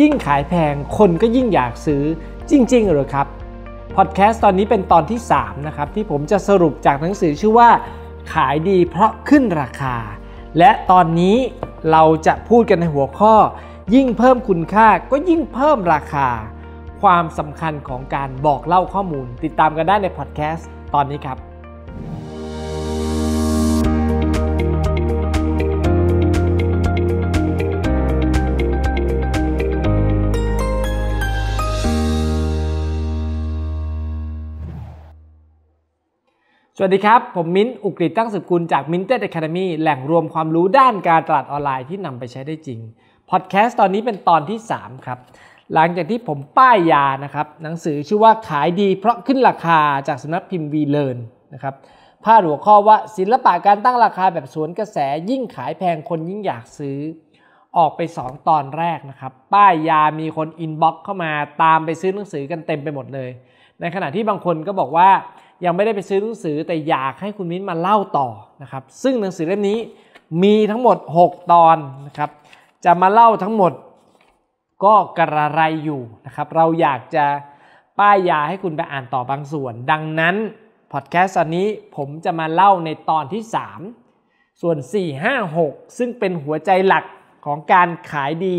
ยิ่งขายแพงคนก็ยิ่งอยากซื้อจริงๆหรือครับพอดแคสต์ตอนนี้เป็นตอนที่ 3 นะครับ ที่ผมจะสรุปจากหนังสือชื่อว่าขายดีเพราะขึ้นราคา และตอนนี้เราจะพูดกันในหัวข้อ ยิ่งเพิ่มคุณค่าก็ยิ่งเพิ่มราคา ความสำคัญของการบอกเล่าข้อมูล ติดตามกันได้ในพอดแคสต์ตอนนี้ครับสวัสดีครับ ผมมิ้นอุกฤษตั้งสืบคุลจาก m i n t e ด Academy แหล่งรวมความรู้ด้านการตลาดออนไลน์ที่นำไปใช้ได้จริง พอดแคสต์ตอนนี้เป็นตอนที่ 3 ครับ หลังจากที่ผมป้ายยานะครับหนังสือชื่อว่าขายดีเพราะขึ้นราคาจากสำนักพิมพ์วีเลนนะครับพาหัวข้อว่าศิลปะการตั้งราคาแบบสวนกระแสยิ่งขายแพงคนยิ่งอยากซื้อออกไป 2 ตอนแรกนะครับป้ายยามีคนอินบ็อกเข้ามาตามไปซื้อหนังสือกันเต็มไปหมดเลย ในขณะที่บางคนก็บอกว่ายังไม่ได้ไปซื้อหนังสือแต่อยากให้คุณมิ้นมาเล่าต่อนะครับซึ่งหนังสือเล่มนี้มีทั้งหมด 6 ตอนนะครับจะมาเล่าทั้งหมดก็กระไรอยู่นะครับเราอยากจะป้ายยาให้คุณไปอ่านต่อบางส่วน ดังนั้นพอดแคสต์อันนี้ผมจะมาเล่าในตอนที่ 3 ส่วน4 5 6ซึ่งเป็นหัวใจหลักของการขายดี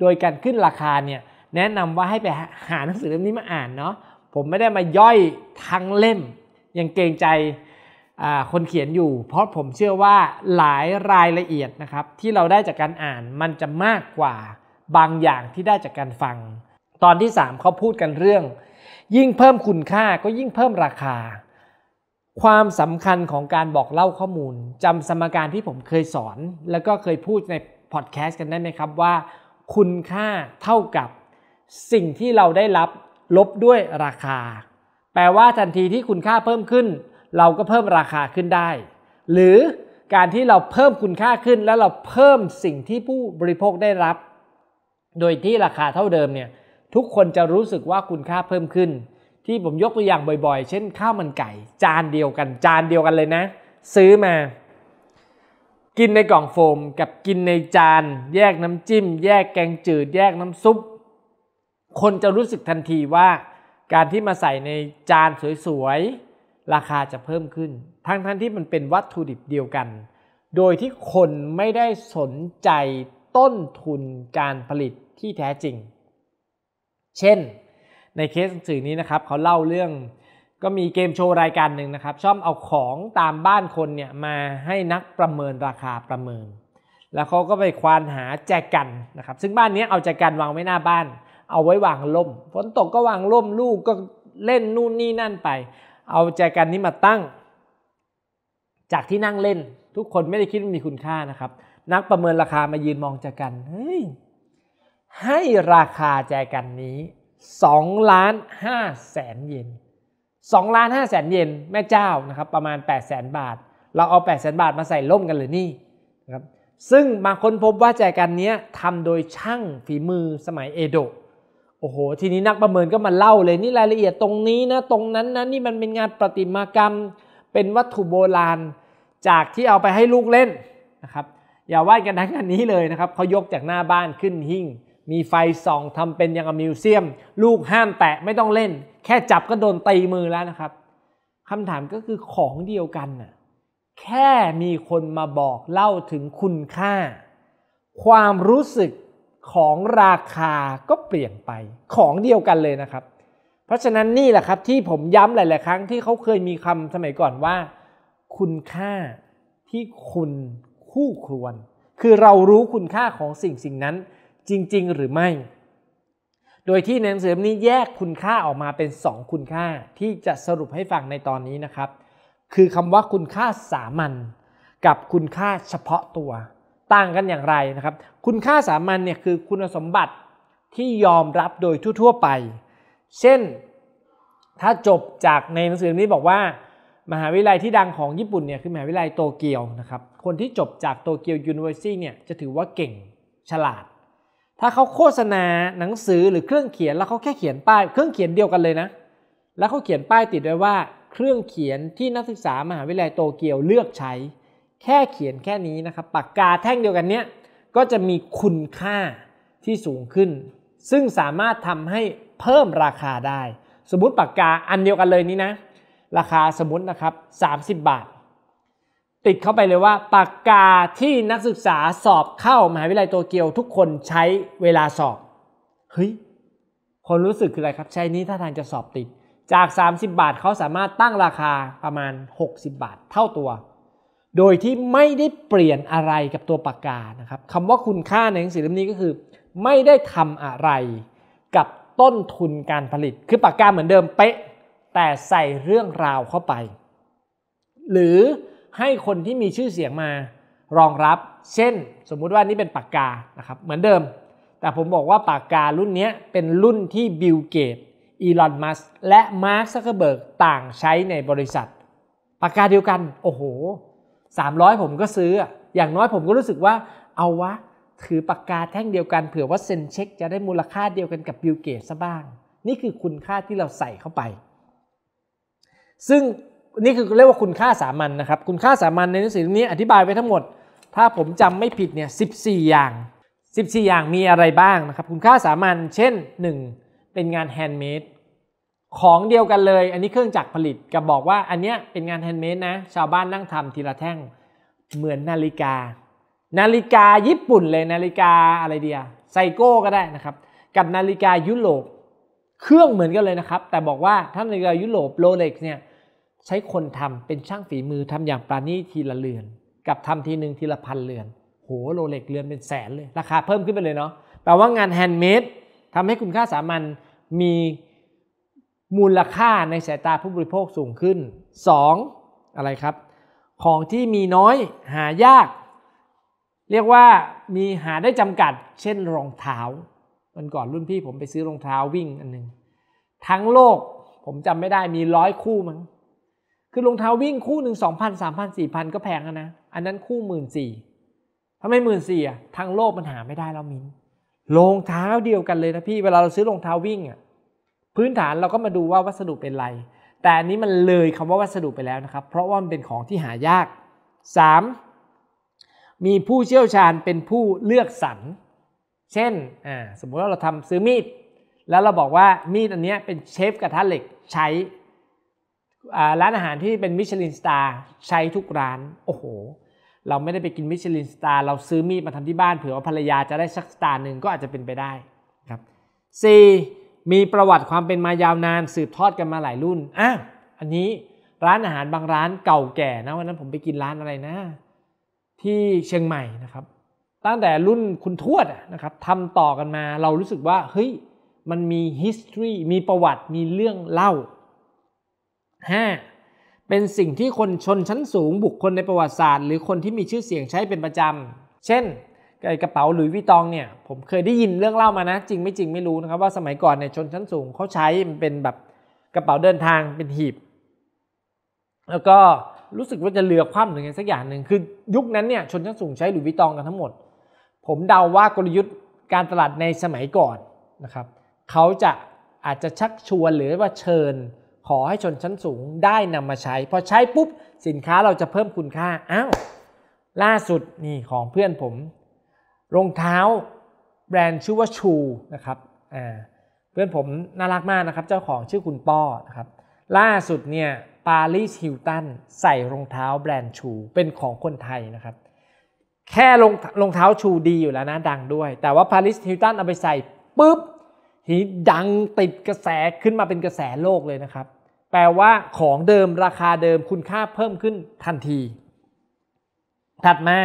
โดยการขึ้นราคาเนี่ยแนะนำว่าให้ไปหาหนังสือเล่มนี้มาอ่านเนาะผมไม่ได้มาย่อยทั้งเล่มยังเกรงใจคนเขียนอยู่ เพราะผมเชื่อว่าหลายรายละเอียดนะครับที่เราได้จากการอ่านมันจะมากกว่าบางอย่างที่ได้จากการฟัง ตอนที่ 3เขาพูดกันเรื่อง ยิ่งเพิ่มคุณค่าก็ยิ่งเพิ่มราคา ความสำคัญของการบอกเล่าข้อมูลจำสมการที่ผมเคยสอน แล้วก็เคยพูดในพอดแคสต์กันได้ไหมครับว่า คุณค่าเท่ากับสิ่งที่เราได้รับลบด้วยราคา แปลว่าทันทีที่คุณค่าเพิ่มขึ้น เราก็เพิ่มราคาขึ้นได้ หรือการที่เราเพิ่มคุณค่าขึ้น แล้วเราเพิ่มสิ่งที่ผู้บริโภคได้รับ โดยที่ราคาเท่าเดิมเนี่ยทุกคนจะรู้สึกว่าคุณค่าเพิ่มขึ้น ที่ผมยกตัวอย่างบ่อยๆ เช่นข้าวมันไก่ จานเดียวกัน จานเดียวกันเลยนะ ซื้อมา กินในกล่องโฟม กับกินในจาน แยกน้ำจิ้มแยกแกงจืดแยกน้ำซุปคนจะรู้สึกทันทีว่าการที่มาใส่ในจานสวยๆ ราคาจะเพิ่มขึ้น ทั้งทที่มันเป็นวัตถุดิบเดียวกัน โดยที่คนไม่ได้สนใจต้นทุนการผลิตที่แท้จริง เช่นในเคสหนังสือนี้นะครับเขาเล่าเรื่องก็มีเกมโชว์รายการหนึ่งนะครับชอบเอาของตามบ้านคนเนี่ยมาให้นักประเมินราคาประเมิน แล้วเขาก็ไปควานหาแจกันนะครับซึ่งบ้านนี้เอาแจกันวางไว้หน้าบ้านเอาไว้วางล่มฝนตกก็วางล่มลูกก็เล่นนู่นนี่นั่นไป เอาใจกันนี้มาตั้ง จากที่นั่งเล่น ทุกคนไม่ได้คิดว่ามีคุณค่านะครับ นักประเมินราคามายืนมองใจกันเฮ้ยให้ราคาใจกันนี้2ล้าน5แสนเยน2ล้าน5แสนเยนแม่เจ้านะครับประมาณ8แสนบาท เราเอา8แสนบาทมาใส่ล่มกันเลยนี่นะครับซึ่งบางคนพบว่าแจกันนี้ทำโดยช่างฝีมือสมัยเอโดะโอ้โห ทีนี้นักประเมินก็มาเล่าเลยนี่รายละเอียดตรงนี้นะตรงนั้นนะนี่มันเป็นงาน ประติมากรรม เป็นวัตถุโบราณ จากที่เอาไปให้ลูกเล่น นะครับ อย่าวาดกันทั้งอันนี้เลยนะครับเขายกจากหน้าบ้านขึ้นหิ้งมีไฟส่องทำเป็นยังมิวเซียม ลูกห้ามแตะไม่ต้องเล่น แค่จับก็โดนตีมือแล้วนะครับคำถามก็คือของเดียวกันน่ะแค่มีคนมาบอกเล่าถึงคุณค่า ความรู้สึกของราคาก็เปลี่ยนไปของเดียวกันเลยนะครับ เพราะฉะนั้นนี่แหละครับที่ผมย้ำหลาย ๆ ครั้งที่เขาเคยมีคำสมัยก่อนว่า คุณค่าที่คุณคู่ควร คือเรารู้คุณค่าของสิ่งสิ่งนั้นจริงๆหรือไม่ โดยที่หนังสือเล่มนี้แยกคุณค่าออกมาเป็น 2 คุณค่าที่จะสรุปให้ฟังในตอนนี้นะครับ คือคำว่าคุณค่าสามัญกับคุณค่าเฉพาะตัวต่างกันอย่างไรนะครับ คุณค่าสามัญเนี่ยคือคุณสมบัติที่ยอมรับโดยทั่วๆไป เช่นถ้าจบจากในหนังสือเล่มนี้บอกว่ามหาวิทยาลัยที่ดังของญี่ปุ่นเนี่ยคือมหาวิทยาลัยโตเกียวนะครับ คนที่จบจากโตเกียวยูนิเวอร์ซิตี้เนี่ย จะถือว่าเก่งฉลาด ถ้าเขาโฆษณาหนังสือหรือเครื่องเขียน แล้วเขาแค่เขียนป้าย เครื่องเขียนเดียวกันเลยนะแล้วเขาเขียนป้ายติดไว้ว่าเครื่องเขียนที่นักศึกษามหาวิทยาลัยโตเกียวเลือกใช้แค่เขียนแค่นี้นะครับ ปากกาแท่งเดียวกันเนี้ยก็จะมีคุณค่าที่สูงขึ้น ซึ่งสามารถทำให้เพิ่มราคาได้ สมมติปากกาอันเดียวกันเลยนี้นะราคาสมมตินะครับ 30 บาท ติดเข้าไปเลยว่า ปากกาที่นักศึกษาสอบเข้ามหาวิทยาลัยโตเกียวทุกคนใช้เวลาสอบเฮ้ยคนรู้สึกคืออะไรครับ ใช้นี้ถ้าทางจะสอบติดจาก 30 บาทเขาสามารถตั้งราคาประมาณ 60 บาท เท่าตัวโดยที่ไม่ได้เปลี่ยนอะไรกับตัวปากกา นะครับคำว่าคุณค่าในหนังสือเล่มนี้ก็คือ ไม่ได้ทำอะไรกับต้นทุนการผลิต คือปากกาเหมือนเดิมเป๊ะ แต่ใส่เรื่องราวเข้าไป หรือให้คนที่มีชื่อเสียงมารองรับ เช่น สมมุติว่านี่เป็นปากกา นะครับ เหมือนเดิม แต่ผมบอกว่าปากการุ่นนี้เป็นรุ่นที่บิลเกตอีลอนมัส และมาร์คซักเคเบิร์กต่างใช้ในบริษัท ปากกาเดียวกัน โอ้โห300 ผมก็ซื้อ อย่างน้อยผมก็รู้สึกว่าเอาวะ ถือปากกา แท่งเดียวกันเผื่อว่า เซ็น เช็ค จะได้มูลค่าเดียวกันกับบิลเกตซะบ้าง นี่คือคุณค่าที่เราใส่เข้าไป ซึ่งนี่คือเรียกว่าคุณค่าสามัญนนะครับ คุณค่าสามัญในหนังสือเล่มนี้อธิบายไว้ทั้งหมด ถ้าผมจำไม่ผิดเนี่ย14 อย่าง 14 อย่างมีอะไรบ้างนะครับคุณค่าสามัญเช่น 1 เป็นงานแฮนด์เมดของเดียวกันเลยอันนี้เครื่องจักรผลิตกับบอกว่าอันเนี้ยเป็นงานแฮนด์เมดนะ ชาวบ้านนั่งทำทีละแท่ง เหมือนนาฬิกา นาฬิกาญี่ปุ่นเลยนาฬิกาอะไรเดียไซโก้ก็ได้นะครับ กับนาฬิกายุโรป เครื่องเหมือนกันเลยนะครับ แต่บอกว่าถ้านาฬิกายุโรปโรเล็กซ์เนี่ยใช้คนทำเป็นช่างฝีมือทำอย่างปราณีตทีละเรือน กับทำทีหนึ่งทีละพันเรือน โหโรเล็กซ์เรือนเป็นแสนเลย ราคาเพิ่มขึ้นไปเลยเนาะ แปลว่างานแฮนด์เมดทำให้คุณค่าสามัญมีมูลค่าในสายตาผู้บริโภคสูงขึ้น 2. ออะไรครับ ของที่มีน้อยหายาก เรียกว่ามีหาได้จำกัดเช่นรองเท้าวันก่อนรุ่นพี่ผมไปซื้อรองเท้าวิ่งอันหนึ่ง ทั้งโลกผมจำไม่ได้มีร้อยคู่มั้ง คือรองเท้าวิ่งคู่หนึ่งสองพันสามพันสี่พันก็แพงนะอันนั้นคู่หมื่นสี่ทำไมหมื่นสี่อ่ะ ทั้งโลกมันหาไม่ได้แล้วมินรองเท้าเดียวกันเลยนะพี่เวลาเราซื้อรองเท้าวิ่งอ่ะพื้นฐานเราก็มาดูว่าวัสดุเป็นไร แต่อันนี้มันเลยคำว่าวัสดุไปแล้วนะครับ เพราะว่ามันเป็นของที่หายาก 3. มีผู้เชี่ยวชาญเป็นผู้เลือกสรร เช่น สมมุติว่าเราทำซื้อมีด แล้วเราบอกว่ามีดอันนี้เป็นเชฟกระทะเหล็กใช้ ร้านอาหารที่เป็นมิชลินสตาร์ใช้ทุกร้าน โอ้โห เราไม่ได้ไปกินมิชลินสตาร์ เราซื้อมีดมาทำที่บ้าน เผื่อว่าภรรยาจะได้สักสตาร์หนึ่งก็อาจจะเป็นไปได้ครับ 4. มีประวัติความเป็นมายาวนานสืบทอดกันมาหลายรุ่นอ่ะอันนี้ร้านอาหารบางร้านเก่าแก่นะวันนั้นผมไปกินร้านอะไรนะ ที่เชียงใหม่นะครับ ตั้งแต่รุ่นคุณทวดนะครับทำต่อกันมาเรารู้สึกว่าเฮ้ยมันมี history มีประวัติมีเรื่องเล่า 5. เป็นสิ่งที่คนชนชั้นสูงบุคคลในประวัติศาสตร์ หรือคนที่มีชื่อเสียงใช้เป็นประจำเช่นกระเป๋าหลุยวิตองเนี่ยผมเคยได้ยินเรื่องเล่ามานะ จริงไม่ จริง ไม่รู้นะครับว่าสมัยก่อนเนี่ยชนชั้นสูงเขาใช้มันเป็นแบบกระเป๋าเดินทางเป็นหีบ แล้วก็รู้สึกว่าจะเรือคว่ำหรือไงสักอย่างหนึ่งคือยุคนั้นเนี่ยชนชั้นสูงใช้หลุยวิตองกันทั้งหมด ผมเดาว่ากลยุทธ์การตลาดในสมัยก่อนนะครับเขาจะอาจจะชักชวนหรือว่าเชิญขอให้ชนชั้นสูงได้นำมาใช้พอใช้ปุ๊บสินค้าเราจะเพิ่มคุณค่าอ้าวล่าสุดนี่ของเพื่อนผมรองเท้าแบรนด์ชื่อว่าชูนะครับเพื่อนผมน่ารักมากนะครับเจ้าของชื่อคุณป้อนะครับล่าสุดเนี่ยปารีสฮิลตันใส่รองเท้าแบรนด์ชูเป็นของคนไทยนะครับ แค่รองรองเท้าชูดีอยู่แล้วนะดังด้วย แต่ว่าปารีสฮิลตันเอาไปใส่ปุ๊บทีดังติดกระแสขึ้นมาเป็นกระแสโลกเลยนะครับ แปลว่าของเดิมราคาเดิมคุณค่าเพิ่มขึ้นทันที ถัดมา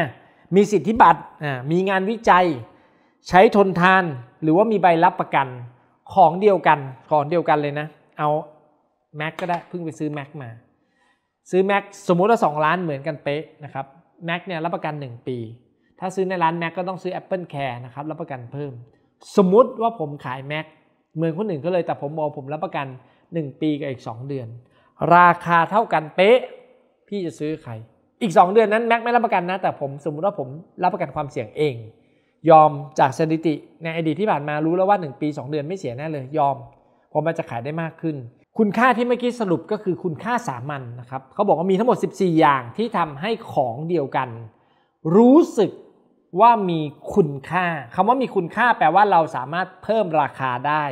มีสิทธิบัตรมีงานวิจัยใช้ทนทานหรือว่ามีใบรับประกันของเดียวกันของเดียวกันเลยนะ เอา Mac ก็ได้เพิ่งไปซื้อ Mac มา ซื้อ Mac สมมุติว่า2ล้านเหมือนกันเป๊ะนะครับ Mac เนี่ยรับประกัน 1 ปี ถ้าซื้อในร้าน Mac ก็ต้องซื้อ Apple Care นะครับรับประกันเพิ่ม สมมุติว่าผมขาย Mac เหมือนคนอื่นก็เลยแต่ผมบอกผมรับประกัน 1 ปีกับอีก 2 เดือน ราคาเท่ากันเป๊ะพี่จะซื้อใครอีก 2 เดือน นั้นแม็กไม่รับประกันนะ แต่ผม สมมติว่าผมรับประกันความเสี่ยงเอง ยอมจากสถิติในอดีตที่ผ่านมารู้แล้วว่า 1 ปี 2 เดือนไม่เสียแน่เลยยอม ผมมานจะขายได้มากขึ้น คุณค่าที่เมื่อกี้สรุปก็คือคุณค่าสามัญนนะครับเขาบอกว่ามีทั้งหมด 14 อย่างที่ทำให้ของเดียวกัน รู้สึกว่ามีคุณค่า คำว่ามีคุณค่าแปลว่าเราสามารถเพิ่มราคาได้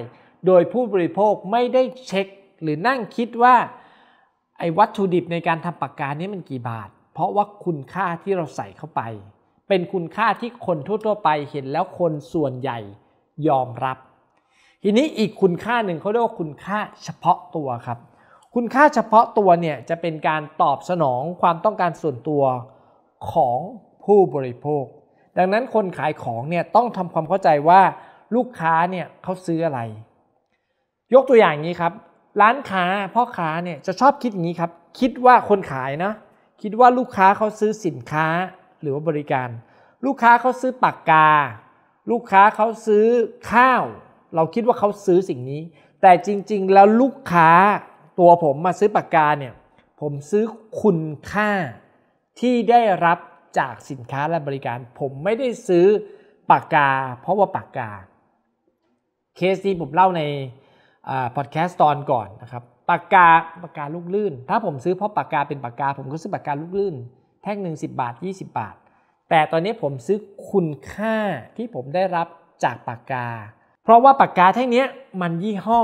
โดยผู้บริโภคไม่ได้เช็ค หรือนั่งคิดว่าไอ้วัตถุดิบในการทำปากกานี้มันกี่บาทพราะว่าคุณค่าที่เราใส่เข้าไป เป็นคุณค่าที่คนทั่ว ๆ ไปเห็นแล้วคนส่วนใหญ่ยอมรับ ทีนี้อีกคุณค่าหนึ่งเขาเรียกว่าคุณค่าเฉพาะตัวครับ คุณค่าเฉพาะตัวเนี่ยจะเป็นการตอบสนองความต้องการส่วนตัวของผู้บริโภค ดังนั้นคนขายของเนี่ยต้องทำความเข้าใจว่าลูกค้าเนี่ยเขาซื้ออะไร ยกตัวอย่างนี้ครับร้านค้าพ่อค้าเนี่ยจะชอบคิดอย่างนี้ครับ คิดว่าคนขายนะคิดว่าลูกค้าเขาซื้อสินค้าหรือว่าบริการ ลูกค้าเขาซื้อปากกา ลูกค้าเขาซื้อข้าว เราคิดว่าเขาซื้อสิ่งนี้ แต่จริง ๆ แล้วลูกค้าตัวผมมาซื้อปากกาเนี่ย ผมซื้อคุณค่า ที่ได้รับจากสินค้าและบริการ ผมไม่ได้ซื้อปากกา เพราะว่าปากกาเคสที่ผมเล่าในพอดแคสต์ตอนก่อนนะครับปากกา ปากกาลูกลื่น ถ้าผมซื้อเพราะปากกาเป็นปากกา ผมก็ซื้อปากกาลูกลื่น แท่งหนึ่งสิบาท 20 บาท แต่ตอนนี้ผมซื้อคุณค่าที่ผมได้รับจากปากกา เพราะว่าปากกาแท่งนี้มันยี่ห้อ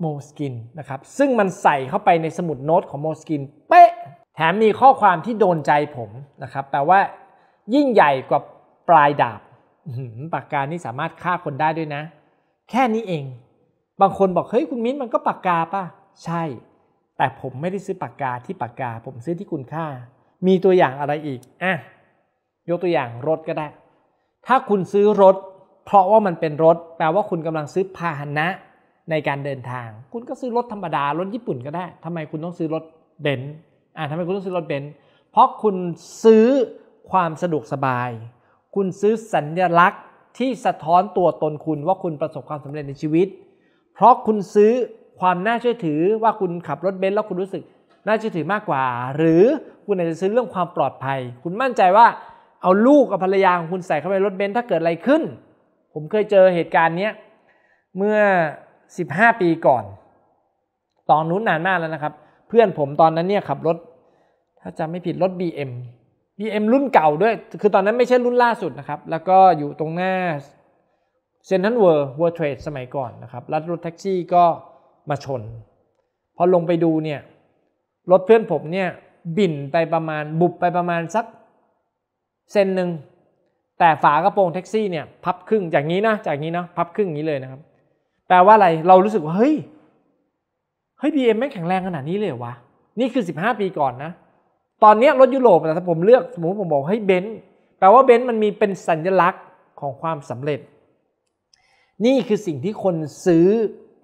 โมสกินนะครับซึ่งมันใส่เข้าไปในสมุดโน้ตของโมสกินเป๊ะแถมมีข้อความที่โดนใจผมนะครับแปลว่ายิ่งใหญ่กว่าปลายดาบปากกานี่สามารถฆ่าคนได้ด้วยนะ แค่นี้เอง บางคนบอกเฮ้ยคุณมิ้นมันก็ปากกาป่ะใช่ แต่ผมไม่ได้ซื้อปากกาที่ปากกา ผมซื้อที่คุณค่า มีตัวอย่างอะไรอีก อ่ะ ยกตัวอย่างรถก็ได้ ถ้าคุณซื้อรถ เพราะว่ามันเป็นรถ แปลว่าคุณกำลังซื้อพาหนะ ในการเดินทาง คุณก็ซื้อรถธรรมดา รถญี่ปุ่นก็ได้ ทำไมคุณต้องซื้อรถเบนซ์อ่ะทำไมคุณต้องซื้อรถเบนซ์เพราะคุณซื้อความสะดวกสบาย คุณซื้อสัญลักษณ์ที่สะท้อนตัวตนคุณว่าคุณประสบความสำเร็จในชีวิต เพราะคุณซื้อความน่าเชื่อถือว่าคุณขับรถเบนซ์แล้วคุณรู้สึกน่าเชื่อถือมากกว่า หรือคุณอาจจะซื้อเรื่องความปลอดภัย คุณมั่นใจว่าเอาลูกกับภรรยาของคุณใส่เข้าไปรถเบนซ์ถ้าเกิดอะไรขึ้น ผมเคยเจอเหตุการณ์นี้เมื่อ 15 ปีก่อน ตอนนู้นนานมากแล้วนะครับ เพื่อนผมตอนนั้นเนี่ยขับรถถ้าจำไม่ผิดรถ BM BM รุ่นเก่าด้วย คือตอนนั้นไม่ใช่รุ่นล่าสุดนะครับแล้วก็อยู่ตรงหน้าเซนทันเวิร์ลเวิร์ดเทรดสมัยก่อนนะครับแล้วรถแท็กซี่ก็มาชนพอลงไปดูเนี่ยรถเพื่อนผมเนี่ยบินไปประมาณบุบไปประมาณสักเซนหนึ่ง แต่ฝากระโปรงแท็กซี่เนี่ย พับครึ่งจากนี้นะจากนี้นะพับครึ่งอย่างนี้เลยนะครับแปลว่าอะไรเรารู้สึกว่าเฮ้ยเฮ้ยบีเอ็มไม่แข็งแรงขนาดนี้เลยวะ นี่คือสิบห้าปีก่อนนะ ตอนนี้รถยุโรปแต่ถ้าผมเลือกสมมติผมบอกให้เบนซ์แปลว่าเบนซ์มันมีเป็นสัญลักษณ์ของความสำเร็จ นี่คือสิ่งที่คนซื้อ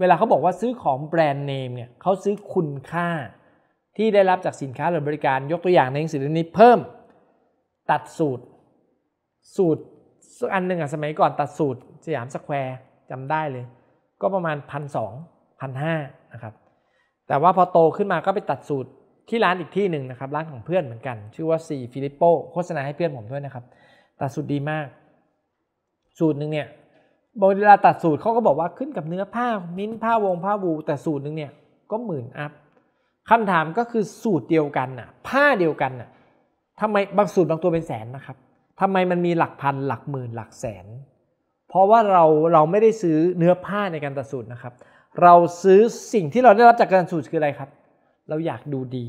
เวลาเขาบอกว่าซื้อของแบรนด์เนมเนี่ยเขาซื้อคุณค่าที่ได้รับจากสินค้าหรือบริการยกตัวอย่างในหนังสือเล่มนี้เพิ่ม ตัดสูตร สูตรอันหนึ่งอะสมัยก่อนตัดสูตร สยามสแควร์จำได้เลย ก็ประมาณพันสองพันห้านะครับ แต่ว่าพอโตขึ้นมาก็ไปตัดสูตรที่ร้านอีกที่หนึ่งนะครับ ร้านของเพื่อนเหมือนกัน ชื่อว่าซีฟิลิปโปโฆษณาให้เพื่อนผมด้วยนะครับตัดสูตรดีมาก สูตรหนึ่งเนี่ยบางเวลาตัดสูตรเขาก็บอกว่าขึ้นกับเนื้อผ้า มิ้นผ้าวงผ้าวูแต่สูตรหนึ่งเนี่ยก็หมื่นอัพคำถามก็คือสูตรเดียวกันน่ะผ้าเดียวกันน่ะทำไมบางสูตรบางตัวเป็นแสนนะครับทำไมมันมีหลักพันหลักหมื่นหลักแสน เพราะว่าเราเราไม่ได้ซื้อเนื้อผ้าในการตัดสูตรนะครับ เราซื้อสิ่งที่เราได้รับจากการสูตรคืออะไรครับ เราอยากดูดี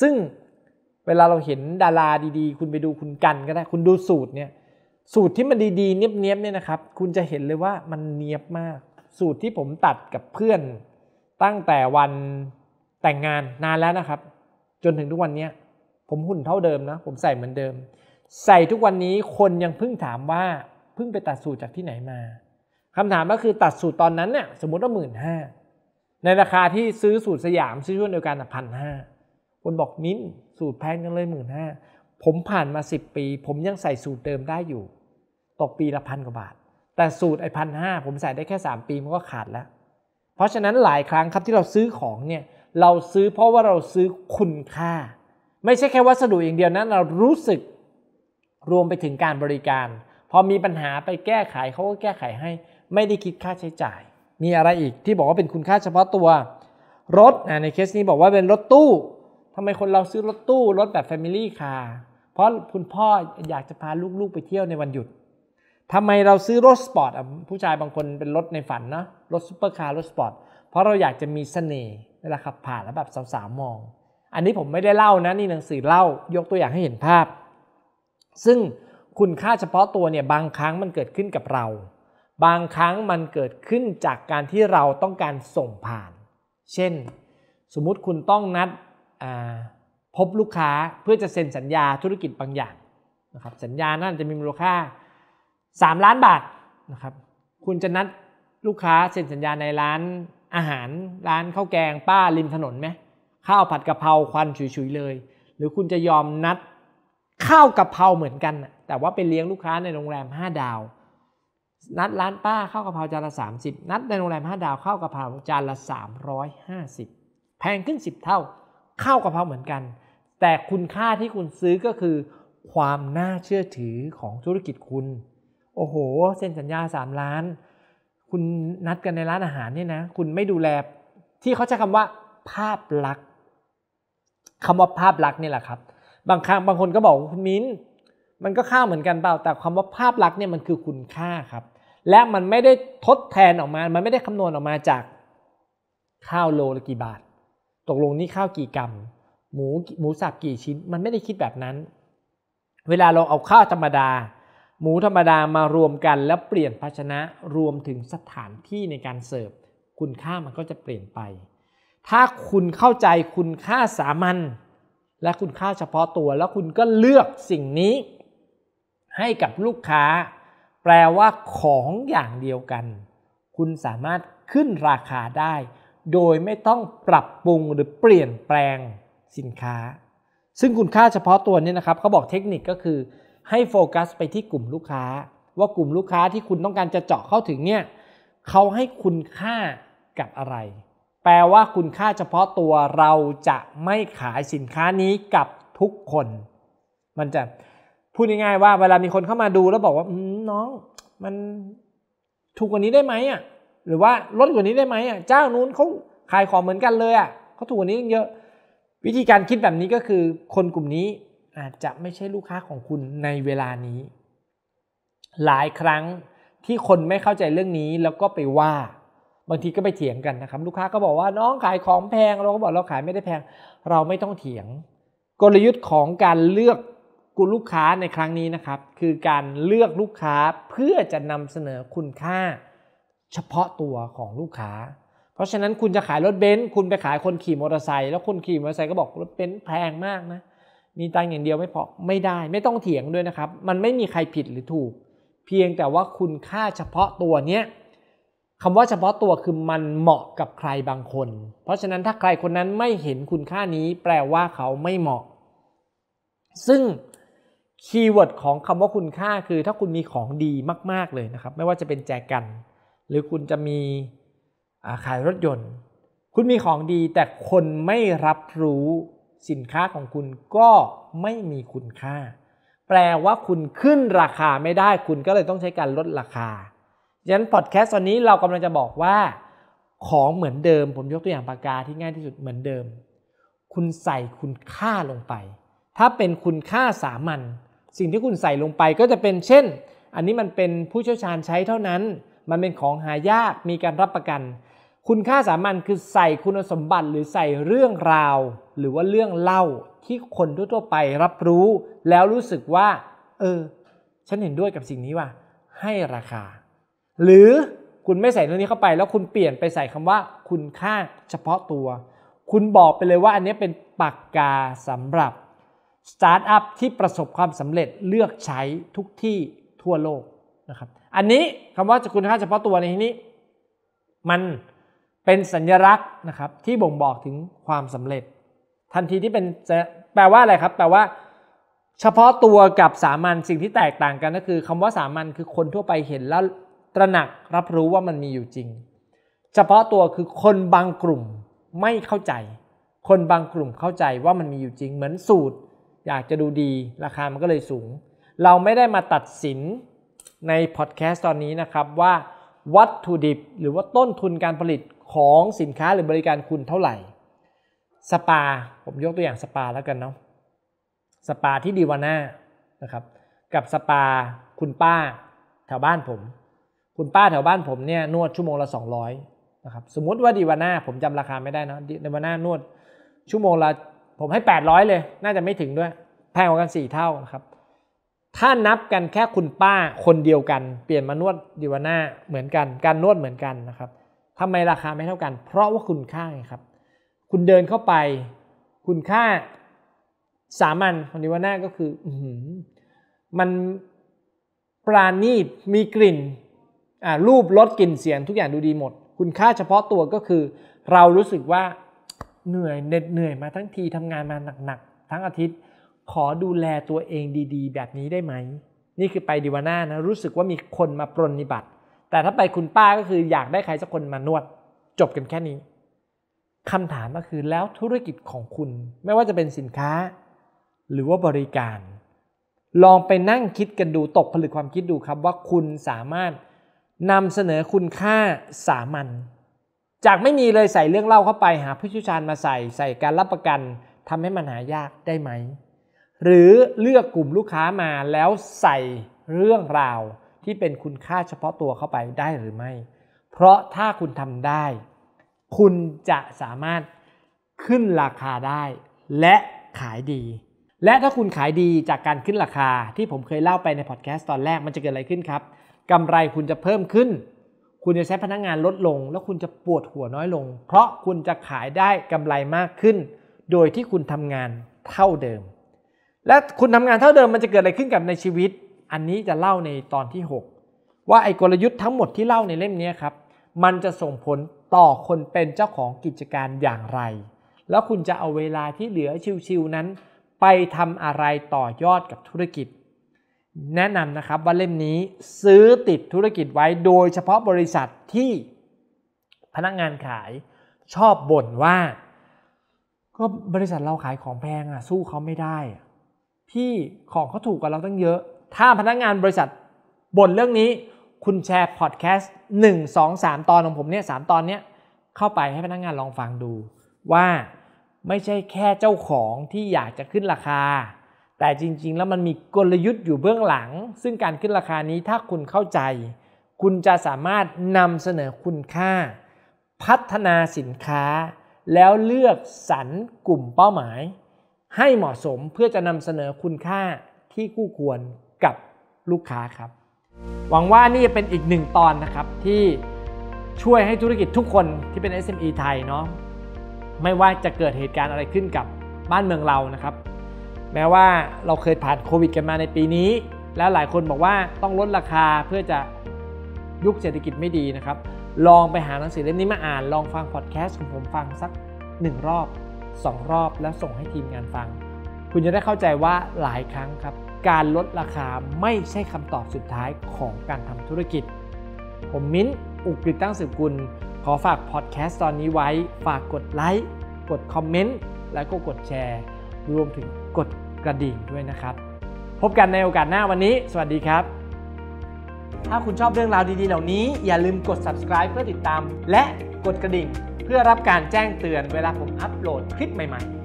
ซึ่งเวลาเราเห็นดาราดีๆ คุณไปดูคุณกันก็ได้คุณดูสูตรเนี่ยสูตรที่มันดีๆ เนียบๆเนี่ยนะครับ คุณจะเห็นเลยว่ามันเนียบมาก สูตรที่ผมตัดกับเพื่อนตั้งแต่วันแต่งงานนานแล้วนะครับ จนถึงทุกวันนี้ผมหุ่นเท่าเดิมนะ ผมใส่เหมือนเดิม ใส่ทุกวันนี้คนยังเพิ่งถามว่าเพิ่งไปตัดสูตรจากที่ไหนมาคำถามก็คือตัดสูตรตอนนั้นเนี่ยสมมติว่าหมื่นห้าในราคาที่ซื้อสูตรสยามซื้อช่วงเดียวกันพันห้าคนบอกมิ้น สูตรแพงจังเลยหมื่นห้าผมผ่านมา 10 ปีผมยังใส่สูตรเดิมได้อยู่ ตกปีละพันกว่าบาท แต่สูตรไอ้พันห้าผมใส่ได้แค่ 3 ปี มันก็ขาดแล้ว เพราะฉะนั้นหลายครั้งครับที่เราซื้อของเนี่ยเราซื้อเพราะว่าเราซื้อคุณค่า ไม่ใช่แค่วัสดุอย่างเดียวนะเรารู้สึกรวมไปถึงการบริการพอมีปัญหาไปแก้ไขเขาก็แก้ไขให้ไม่ได้คิดค่าใช้จ่าย มีอะไรอีกที่บอกว่าเป็นคุณค่าเฉพาะตัวรถในเคสนี้บอกว่าเป็นรถตู้ทำไมคนเราซื้อรถตู้ รถแบบ Family Car เพราะคุณพ่ออยากจะพาลูก ๆ ไปเที่ยวในวันหยุด ทำไมเราซื้อรถสปอร์ตผู้ชายบางคนเป็นรถในฝันเนาะรถซูเปอร์คาร์รถสปอร์ตเพราะเราอยากจะมีเสน่ห์เวลาขับผ่านแล้วแบบสาวๆมอง อันนี้ผมไม่ได้เล่านะนี่หนังสือเล่ายกตัวอย่างให้เห็นภาพ ซึ่งคุณค่าเฉพาะตัวเนี่ยบางครั้งมันเกิดขึ้นกับเรา บางครั้งมันเกิดขึ้นจากการที่เราต้องการส่งผ่าน เช่น สมมุติคุณต้องนัดพบลูกค้าเพื่อจะเซ็นสัญญาธุรกิจบางอย่างนะครับสัญญานั่นจะมีมูลค่า 3 ล้านบาทนะครับคุณจะนัดลูกค้าเซ็นสัญญาในร้านอาหาร ร้านข้าวแกงป้า ริมถนนไหมข้าวผัดกะเพราควันฉุยๆเลย หรือคุณจะยอมนัดข้าวกะเพราเหมือนกันแต่ว่าไปเลี้ยงลูกค้าในโรงแรม 5 ดาว นัดร้านป้าข้าวกะเพราจานละ 30 นัดในโรงแรม 5 ดาวข้าวกะเพราจานละ 350 แพงขึ้น 10 เท่าข้าวกะเพราเหมือนกันแต่คุณค่าที่คุณซื้อก็คือความน่าเชื่อถือของธุรกิจคุณ โอ้โหเซ็นสัญญา3ล้านคุณนัดกันในร้านอาหารเนี่ยนะคุณไม่ดูแลที่เขาใช้คำว่า ภาพลักษณ์คำว่าภาพลักษณ์นี่แหละครับ บางครั้งบางคนก็บอกคุณมิ้น มันก็ค่าเหมือนกันเปล่าแต่คำว่าภาพลักษณ์เนี่ยมันคือคุณค่าครับ และมันไม่ได้ทดแทนออกมา มันไม่ได้คำนวณออกมาจากข้าวโลละกี่บาทตกลงนี่ข้าวกี่กรัมหมูหมูสับกี่ชิ้นมันไม่ได้คิดแบบนั้น เวลาเราเอาข้าวธรรมดา หมูธรรมดามารวมกันแล้วเปลี่ยนภาชนะรวมถึงสถานที่ในการเสิร์ฟคุณค่ามันก็จะเปลี่ยนไป ถ้าคุณเข้าใจคุณค่าสามัญและคุณค่าเฉพาะตัว แล้วคุณก็เลือกสิ่งนี้ ให้กับลูกค้า แปลว่าของอย่างเดียวกัน คุณสามารถขึ้นราคาได้ โดยไม่ต้องปรับปรุงหรือเปลี่ยนแปลงสินค้า ซึ่งคุณค่าเฉพาะตัวเนี่ยนะครับ เขาบอกเทคนิคก็คือให้โฟกัสไปที่กลุ่มลูกค้า ว่ากลุ่มลูกค้าที่คุณต้องการจะเจาะเข้าถึงเนี่ย เขาให้คุณค่ากับอะไร แปลว่าคุณค่าเฉพาะตัวเราจะไม่ขายสินค้านี้กับทุกคน มันจะพูดง่ายๆว่า เวลามีคนเข้ามาดูแล้วบอกว่าน้องมันถูกกว่านี้ได้ไหมอ่ะ หรือว่าลดกว่านี้ได้ไหมอ่ะเจ้านู้นเขาขายของเหมือนกันเลยอ่ะเขาถูกกว่านี้เยอะวิธีการคิดแบบนี้ก็คือ คนกลุ่มนี้อาจจะไม่ใช่ลูกค้าของคุณในเวลานี้ หลายครั้งที่คนไม่เข้าใจเรื่องนี้แล้วก็ไปว่าบางทีก็ไปเถียงกันนะครับ ลูกค้าก็บอกว่าน้องขายของแพง เราก็บอกเราขายไม่ได้แพง เราไม่ต้องเถียง กลยุทธ์ของการเลือกกลุ่มลูกค้าในครั้งนี้นะครับ คือการเลือกลูกค้าเพื่อจะนำเสนอคุณค่า เฉพาะตัวของลูกค้าเพราะฉะนั้นคุณจะขายรถเบนซ์คุณไปขายคนขี่มอเตอร์ไซค์แล้วคนขี่มอเตอร์ไซค์ก็บอกรถเบนซ์แพงมากนะ มีตังอย่างเดียวไม่พอไม่ได้ ไม่ต้องเถียงด้วยนะครับ มันไม่มีใครผิดหรือถูก เพียงแต่ว่าคุณค่าเฉพาะตัวเนี้ยคำว่าเฉพาะตัวคือมันเหมาะกับใครบางคน เพราะฉะนั้นถ้าใครคนนั้นไม่เห็นคุณค่านี้แปลว่าเขาไม่เหมาะ ซึ่งคีย์เวิร์ดของคำว่าคุณค่าคือ ถ้าคุณมีของดีมากๆเลยนะครับ ไม่ว่าจะเป็นแจกัน หรือคุณจะมีขายรถยนต์ คุณมีของดีแต่คนไม่รับรู้สินค้าของคุณก็ไม่มีคุณค่า แปลว่าคุณขึ้นราคาไม่ได้คุณก็เลยต้องใช้การลดราคาฉะนั้นพอดแคสต์วันนี้เรากำลังจะบอกว่า ของเหมือนเดิม ผมยกตัวอย่างปากกาที่ง่ายที่สุดเหมือนเดิม คุณใส่คุณค่าลงไป ถ้าเป็นคุณค่าสามัญสิ่งที่คุณใส่ลงไปก็จะเป็นเช่น อันนี้มันเป็นผู้เชี่ยวชาญใช้เท่านั้น มันเป็นของหายากมีการรับประกันคุณค่าสามัญคือใส่คุณสมบัติหรือใส่เรื่องราว หรือว่าเรื่องเล่าที่คนทั่วไปรับรู้ แล้วรู้สึกว่า เออฉันเห็นด้วยกับสิ่งนี้ว่ะให้ราคา หรือคุณไม่ใส่เรื่องนี้เข้าไป แล้วคุณเปลี่ยนไปใส่คำว่าคุณค่าเฉพาะตัว คุณบอกไปเลยว่า อันนี้เป็นปากกาสำหรับสตาร์ทอัพที่ประสบความสำเร็จเลือกใช้ทุกที่ทั่วโลกนะครับ อันนี้คำว่าคุณค่าเฉพาะตัวในที่นี้ มันเป็นสัญลักษณ์นะครับที่บ่งบอกถึงความสำเร็จ ทันทีที่เป็นแปลว่าอะไรครับแปลว่าเฉพาะตัวกับสามัญสิ่งที่แตกต่างกันก็คือ คำว่าสามัญคือคนทั่วไปเห็นแล้วตระหนักรับรู้ว่ามันมีอยู่จริง เฉพาะตัวคือคนบางกลุ่มไม่เข้าใจ คนบางกลุ่มเข้าใจว่ามันมีอยู่จริงเหมือนสูตร อยากจะดูดีราคามันก็เลยสูง เราไม่ได้มาตัดสินในพอดแคสต์ตอนนี้นะครับว่าวัตถุดิบหรือว่าต้นทุนการผลิตของสินค้าหรือบริการคุณเท่าไหร่ สปาผมยกตัวอย่างสปาแล้วกันเนาะสปาที่ดีวาน่านะครับ กับสปาคุณป้า แถวบ้านผม คุณป้าแถวบ้านผมเนี่ย นวดชั่วโมงละ 200นะครับสมมุติว่าดีวาน่าผมจำราคาไม่ได้เนาะดีวาน่านวดชั่วโมงละ ผมให้ 800 เลยน่าจะไม่ถึงด้วย แพงกว่ากัน 4 เท่านะครับ ถ้านับกันแค่คุณป้าคนเดียวกัน เปลี่ยนมานวดดีวาน่าเหมือนกัน การนวดเหมือนกันนะครับทำไมราคาไม่เท่ากัน เพราะว่าคุณค่าครับ คุณเดินเข้าไป คุณค่า สามัญของนิวานาก็คืออมันปราณีตมีกลิ่นรูปรสกลิ่นเสียง ทุกอย่างดูดีหมด คุณค่าเฉพาะตัวก็คือ เรารู้สึกว่า เหนื่อยเหน็ดเหนื่อยมาทั้งที ทำงานมาหนักๆ ทั้งอาทิตย์ ขอดูแลตัวเองดีๆแบบนี้ได้ไหม นี่คือไปดิวาน่านะ รู้สึกว่ามีคนมาปรนนิบัติแต่ ถ้าไปคุณป้าก็คืออยากได้ใครสักคนมานวดจบกันแค่นี้คำถามก็คือแล้วธุรกิจของคุณ ไม่ว่าจะเป็นสินค้า หรือว่าบริการ ลองไปนั่งคิดกันดูตกผลึกความคิดดูครับว่าคุณสามารถนำเสนอคุณค่าสามัญจากไม่มีเลยใส่เรื่องเล่าเข้าไปหา ผู้ชี่ยวชาญมาใส่ ใส่การรับประกันทำให้มันหายากได้ไหมหรือเลือกกลุ่มลูกค้ามาแล้วใส่เรื่องราวที่เป็นคุณค่าเฉพาะตัวเข้าไปได้หรือไม่ เพราะถ้าคุณทำได้ คุณจะสามารถขึ้นราคาได้ และขายดี และถ้าคุณขายดีจากการขึ้นราคา ที่ผมเคยเล่าไปในพอดแคสต์ตอนแรกมันจะเกิดอะไรขึ้นครับกำไรคุณจะเพิ่มขึ้น คุณจะใช้พนักงงานลดลง แล้วคุณจะปวดหัวน้อยลง เพราะคุณจะขายได้กำไรมากขึ้น โดยที่คุณทำงานเท่าเดิม และคุณทำงานเท่าเดิม มันจะเกิดอะไรขึ้นกับในชีวิตอันนี้จะเล่าในตอนที่ 6 ว่าไอ้กลยุทธ์ทั้งหมดที่เล่าในเล่มนี้ครับ มันจะส่งผลต่อคนเป็นเจ้าของกิจการอย่างไร แล้วคุณจะเอาเวลาที่เหลือชิวๆนั้น ไปทำอะไรต่อยอดกับธุรกิจ แนะนำนะครับว่าเล่มนี้ซื้อติดธุรกิจไว้โดยเฉพาะบริษัทที่พนักงานขายชอบบ่นว่า ก็บริษัทเราขายของแพงอ่ะสู้เขาไม่ได้พี่ของเขาถูกกว่าเราตั้งเยอะถ้าพนักงานบริษัทบ่นเรื่องนี้ คุณแชร์พอดแคสต์หนึ่งสองสามตอนของผมเนี่ยสามตอนเนี้ย เข้าไปให้พนักงานลองฟังดูว่าไม่ใช่แค่เจ้าของที่อยากจะขึ้นราคา แต่จริง ๆ แล้วมันมีกลยุทธ์อยู่เบื้องหลัง ซึ่งการขึ้นราคานี้ถ้าคุณเข้าใจ คุณจะสามารถนำเสนอคุณค่า พัฒนาสินค้า แล้วเลือกสรรกลุ่มเป้าหมาย ให้เหมาะสมเพื่อจะนำเสนอคุณค่าที่คู่ควรกับลูกค้าครับ หวังว่านี่เป็นอีกหนึ่งตอนนะครับ ที่ช่วยให้ธุรกิจทุกคนที่เป็น SME ไทยเนาะไม่ว่าจะเกิดเหตุการณ์อะไรขึ้นกับบ้านเมืองเรานะครับแม้ว่าเราเคยผ่านโควิดกันมาในปีนี้ แล้วหลายคนบอกว่าต้องลดราคาเพื่อจะยุคเศรษฐกิจไม่ดีนะครับลองไปหาหนังสือเล่มนี้มาอ่านลองฟังพอดแคสต์ของผมฟังสัก 1 รอบ 2 รอบ แล้วส่งให้ทีมงานฟังคุณจะได้เข้าใจว่าหลายครั้งครับ การลดราคาไม่ใช่คำตอบสุดท้ายของการทำธุรกิจ ผมมิ้นอุกฤษตั้งสืบกุล ขอฝากพอดแคสต์ตอนนี้ไว้ฝากกดไลค์กดคอมเมนต์และก็กดแชร์ รวมถึงกดกระดิ่งด้วยนะครับ พบกันในโอกาสหน้าวันนี้ สวัสดีครับ ถ้าคุณชอบเรื่องราวดีๆเหล่านี้ อย่าลืมกด subscribe เพื่อติดตาม และกดกระดิ่ง เพื่อรับการแจ้งเตือนเวลาผมอัปโหลดคลิปใหม่ๆ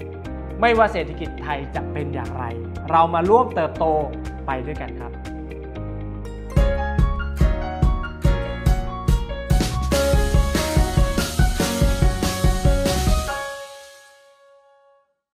ไม่ว่าเศรษฐกิจไทยจะเป็นอย่างไร เรามาร่วมเติบโตไปด้วยกันครับ